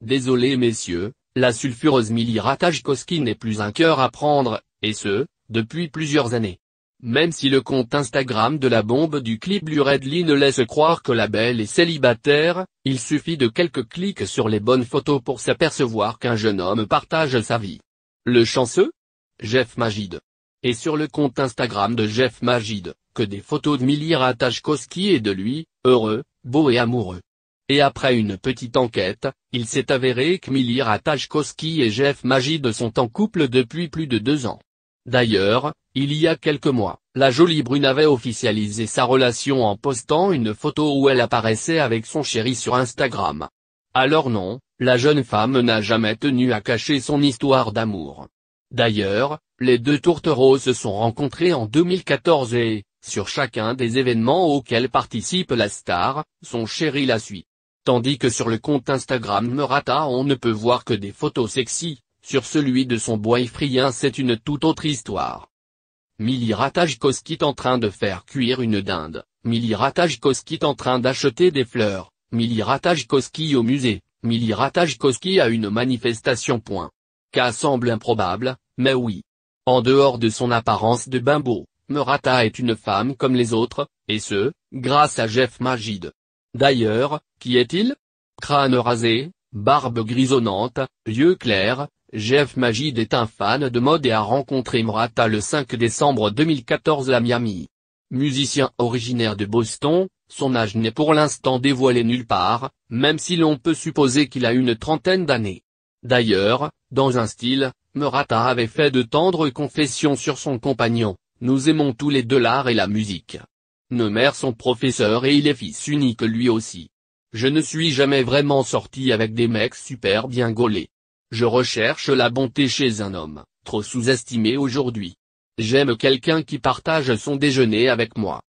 Désolé messieurs, la sulfureuse Ratajkowski n'est plus un cœur à prendre, et ce, depuis plusieurs années. Même si le compte Instagram de la bombe du clip Blue Redly ne laisse croire que la belle est célibataire, il suffit de quelques clics sur les bonnes photos pour s'apercevoir qu'un jeune homme partage sa vie. Le chanceux Jeff Magid. Et sur le compte Instagram de Jeff Magid, que des photos de Ratajkowski et de lui, heureux, beau et amoureux. Et après une petite enquête, il s'est avéré que Mili Tajkowski et Jeff Magid sont en couple depuis plus de deux ans. D'ailleurs, il y a quelques mois, la jolie brune avait officialisé sa relation en postant une photo où elle apparaissait avec son chéri sur Instagram. Alors non, la jeune femme n'a jamais tenu à cacher son histoire d'amour. D'ailleurs, les deux tourtereaux se sont rencontrés en 2014 et, sur chacun des événements auxquels participe la star, son chéri la suit. Tandis que sur le compte Instagram Murata on ne peut voir que des photos sexy, sur celui de son boyfriend c'est une toute autre histoire. Ratajkoski est en train de faire cuire une dinde, Ratajkoski est en train d'acheter des fleurs, Mili Ratajkoski au musée, Mili Ratajkoski à une manifestation. Point. Cas semble improbable, mais oui. En dehors de son apparence de bimbo, Murata est une femme comme les autres, et ce, grâce à Jeff Magid. D'ailleurs, qui est-il Crâne rasé, barbe grisonnante, yeux clairs, Jeff Magid est un fan de mode et a rencontré Murata le 5 décembre 2014 à Miami. Musicien originaire de Boston, son âge n'est pour l'instant dévoilé nulle part, même si l'on peut supposer qu'il a une trentaine d'années. D'ailleurs, dans un style, Murata avait fait de tendres confessions sur son compagnon, nous aimons tous les deux l'art et la musique mères son professeur et il est fils unique lui aussi. Je ne suis jamais vraiment sorti avec des mecs super bien gaulés. Je recherche la bonté chez un homme, trop sous-estimé aujourd'hui. J'aime quelqu'un qui partage son déjeuner avec moi,